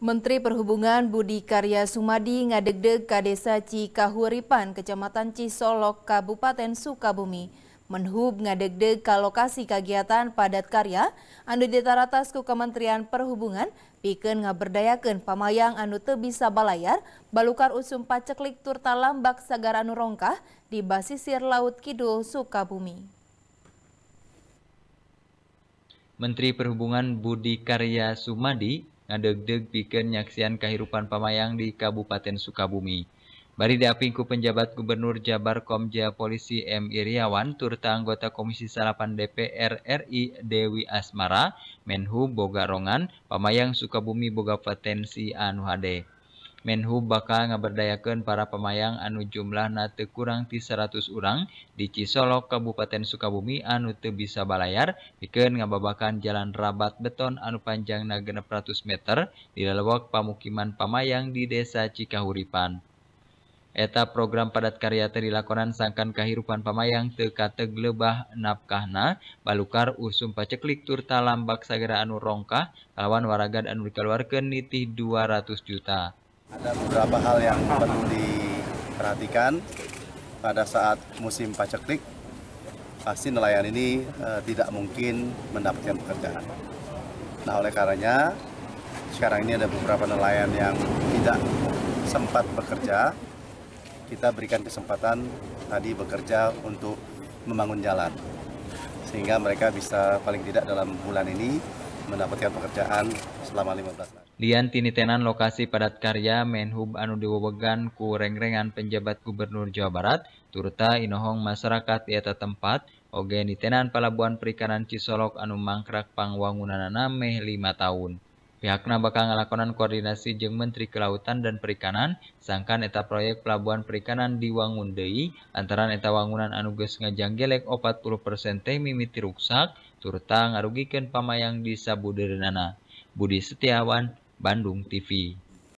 Menteri Perhubungan Budi Karya Sumadi ngadegdeg ke desa Cikahuripan, Kecamatan Cisolok, Kabupaten Sukabumi. Menhub ngadegdeg ke lokasi kegiatan padat karya anu ditaratas ku Kementerian Perhubungan pikeun ngaberdayakan pamayang anu tebisa balayar balukar usum paceklik turta lambak sagar anu rongkah di basisir Laut Kidul Sukabumi. Menteri Perhubungan Budi Karya Sumadi ngadegdeg bikin nyaksian kehidupan pamayang di Kabupaten Sukabumi. Bari diapingku penjabat Gubernur Jabar Komja Polisi M. Iriawan, turta anggota Komisi Salapan DPR RI Dewi Asmara, Menhu Bogarongan, Pamayang Sukabumi Boga Patensi Anu Menhu bakka ngaberdayken para pemayang anu jumlah na tekurangti 100 urang di Cisok Kabupaten Sukabumi anu Tebisaabayar ikke nga babakan Ja rabat beton anu panjang na genep ratus meter di leleokk pamukiman pamayang di desa Cikahuripan Etap program padat karya terlakkonan sangangkan kehidupan pamayang teka tegleba Nafkahna Ballukar u Sumpaceklik Turta Lambak sagera anu rongkah kawan wargan anu tewar ke niih 200 juta. Ada beberapa hal yang perlu diperhatikan pada saat musim paceklik. Pasti nelayan ini e, tidak mungkin mendapatkan pekerjaan. Nah, oleh karenanya sekarang ini ada beberapa nelayan yang tidak sempat bekerja. Kita berikan kesempatan tadi bekerja untuk membangun jalan sehingga mereka bisa paling tidak dalam bulan ini mendapatkan pekerjaan selama 15 tahun. Lian tinitenan lokasi padat karya Menhub anu diwewegan ku rengrengan penjabat Gubernur Jawa Barat turta inohong masyarakat di tempat oge nitenan pelabuhan perikanan Cisolok anu mangkrak pangwangunanana meh lima tahun. Pihakna bakal ngalakonan koordinasi jeng Menteri Kelautan dan Perikanan, sangkan eta proyek pelabuhan perikanan di Wangundei, lantaran eta wangunan anu geus ngajanggelek 40% teh mimiti ruksak, turta ngarugikeun pamayang di sabudeureunana. Budi Setiawan, Bandung TV.